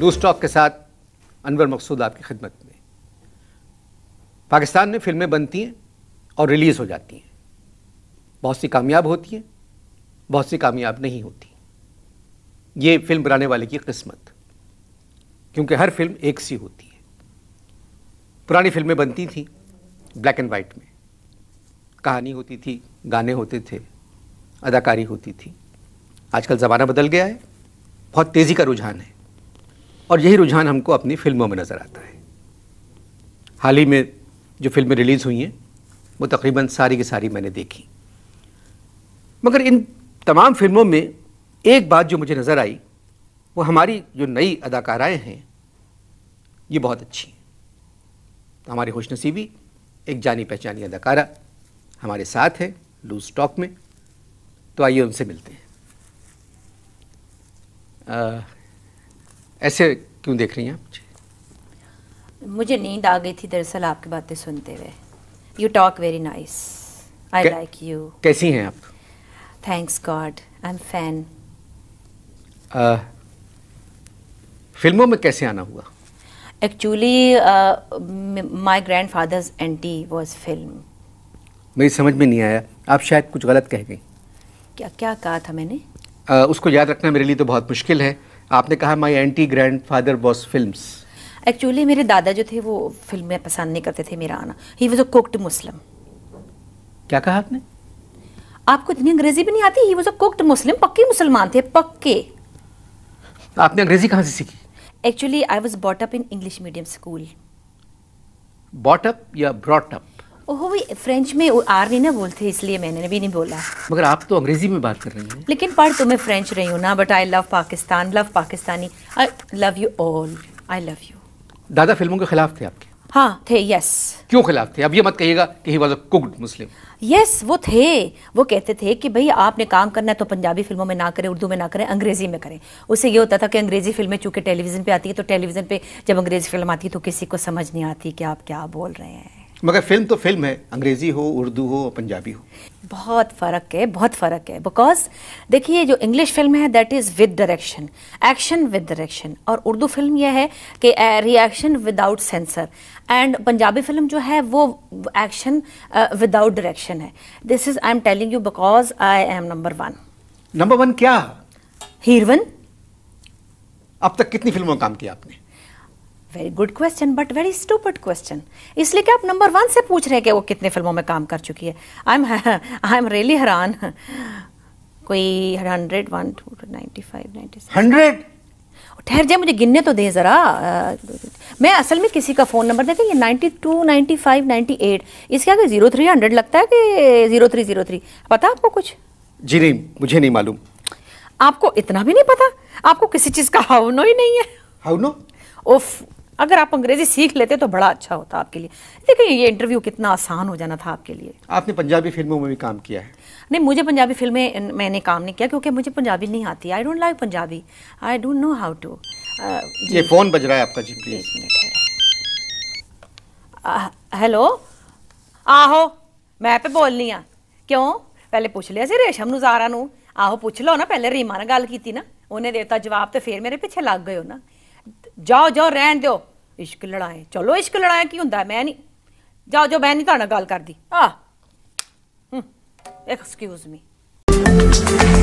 loose talk के साथ अनवर मकसूद आपकी खिदमत में पाकिस्तान में फिल्में बनती हैं और रिलीज़ हो जाती हैं बहुत सी कामयाब होती हैं बहुत सी कामयाब नहीं होती ये फिल्म बनाने वाले की किस्मत क्योंकि हर फिल्म एक सी होती है पुरानी फिल्में बनती थी ब्लैक एंड वाइट में कहानी होती थी गाने होते थे अदाकारी होती थी आजकल ज़माना बदल गया है बहुत तेज़ी का रुझान है और यही रुझान हमको अपनी फिल्मों में नज़र आता है हाल ही में जो फिल्में रिलीज़ हुई हैं वो तकरीबन सारी की सारी मैंने देखी मगर इन तमाम फिल्मों में एक बात जो मुझे नज़र आई वो हमारी जो नई अदाकाराएँ हैं ये बहुत अच्छी हैं हमारी खुश नसीबी एक जानी पहचानी अदाकारा हमारे साथ है लूज टॉक में तो आइए उनसे मिलते हैं आ, ऐसे क्यों देख रही हैं आप मुझे नींद आ गई थी दरअसल आपकी बातें सुनते हुए you talk very nice I like you कैसी हैं आप thanks god I am fan फिल्मों में कैसे आना हुआ actually my grand father's aunty was film मेरी समझ में नहीं आया आप शायद कुछ गलत कह गई क्या क्या कहा था मैंने uh, उसको याद रखना मेरे लिए तो बहुत मुश्किल है आपने कहा my aunty grand father was film actually मेरे दादा जो थे वो फिल्में पसंद नहीं करते थे मेरा आना ही वॉज अ कुकड मुस्लिम क्या कहा आपने आपको इतनी अंग्रेजी भी नहीं आती ही वॉज अ कुकड मुस्लिम पक्के मुसलमान थे पक्के तो आपने अंग्रेजी कहाँ से सीखी actually I was bought up in English medium school bought up या ब्रॉटअप ओहो वो फ्रेंच में आर नहीं ना बोलते इसलिए मैंने भी नहीं बोला मगर आप तो अंग्रेजी में बात कर रही हैं लेकिन पढ़ तो मैं फ्रेंच रही हूँ ना but I love Pakistan love Pakistani I love you all I love you दादा फिल्मों के खिलाफ थे आपके हाँ थे यस क्यों खिलाफ थे अब ये मत कहिएगा कि he was a cooked Muslim yes वो थे वो कहते थे कि भाई आपने काम करना है तो पंजाबी फिल्मों में ना करें उर्दू में ना करें अंग्रेजी में करें उसे ये होता था कि अंग्रेजी फिल्में चूंकि टेलीविजन पे आती है तो टेलीविजन पे जब अंग्रेजी फिल्म आती है तो किसी को समझ नहीं आती कि आप क्या बोल रहे हैं मगर फिल्म तो फिल्म है अंग्रेजी हो उर्दू हो पंजाबी हो बहुत फ़र्क है बहुत फ़र्क है बिकॉज देखिए जो इंग्लिश फिल्म है that is with direction action with direction और उर्दू फिल्म यह है कि reaction without censor and Punjabi film जो है वो एक्शन विदाउट डायरेक्शन है this is I am telling you because I am number one number one क्या हीरवन अब तक कितनी फिल्मों में काम किया आपने very good question but very stupid question इसलिए कि आप नंबर वन से पूछ रहे हैं कि वो कितने फिल्मों में काम कर चुकी है I am I am really हैरान कोई hundred one two ninety five ninety hundred ठहर जाए मुझे गिनने तो दे ज़रा मैं असल में किसी का फ़ोन नंबर देखें ये ninety two ninety five ninety eight इसके आगे ज़ीरो थ्री हंड्रेड लगता है कि ज़ीरो थ्री ज़ीरो थ्री पता आपको कुछ जी नहीं मुझे नहीं मालूम आपको इतना भी नहीं पता आपको किसी चीज़ का हाउनो ही नहीं है हाउनो उफ अगर आप अंग्रेजी सीख लेते तो बड़ा अच्छा होता आपके लिए देखिए ये इंटरव्यू कितना आसान हो जाना था आपके लिए आपने पंजाबी फिल्मों में भी काम किया है नहीं मुझे पंजाबी फिल्में मैंने काम नहीं किया क्योंकि मुझे पंजाबी नहीं आती I don't like Punjabi I don't know how to ये फ़ोन बज रहा है आपका जी प्लीज हेलो ਆਹੋ ਮੈਂ ਪੇ ਬੋਲਨੀ ਆ ਕਿਉਂ ਪਹਿਲੇ ਪੁੱਛ ਲਿਆ ਸੀ ਰੇਸ਼ਮ ਨੂੰ ਜ਼ਾਰਾ ਨੂੰ ਆਹੋ ਪੁੱਛ ਲਓ ਨਾ ਪਹਿਲੇ ਰੀਮਾ ਨਾਲ ਗੱਲ ਕੀਤੀ ਨਾ ਉਹਨੇ ਦੇਤਾ ਜਵਾਬ ਤੇ ਫੇਰ ਮੇਰੇ ਪਿੱਛੇ ਲੱਗ ਗਏ ਹੋ ਜਾਓ ਜਾਓ ਰਹਿਣ ਦਿਓ ਇਸ਼ਕ ਲੜਾਏ ਚਲੋ ਇਸ਼ਕ ਲੜਾਏ ਕੀ ਹੁੰਦਾ ਮੈਂ ਨਹੀਂ ਜਾਓ ਜਾਓ ਮੈਂ ਨਹੀਂ ਤੁਹਾਡਾ ਗੱਲ ਕਰਦੀ ਆ ਐਕਸਕਿਊਜ਼ ਮੀ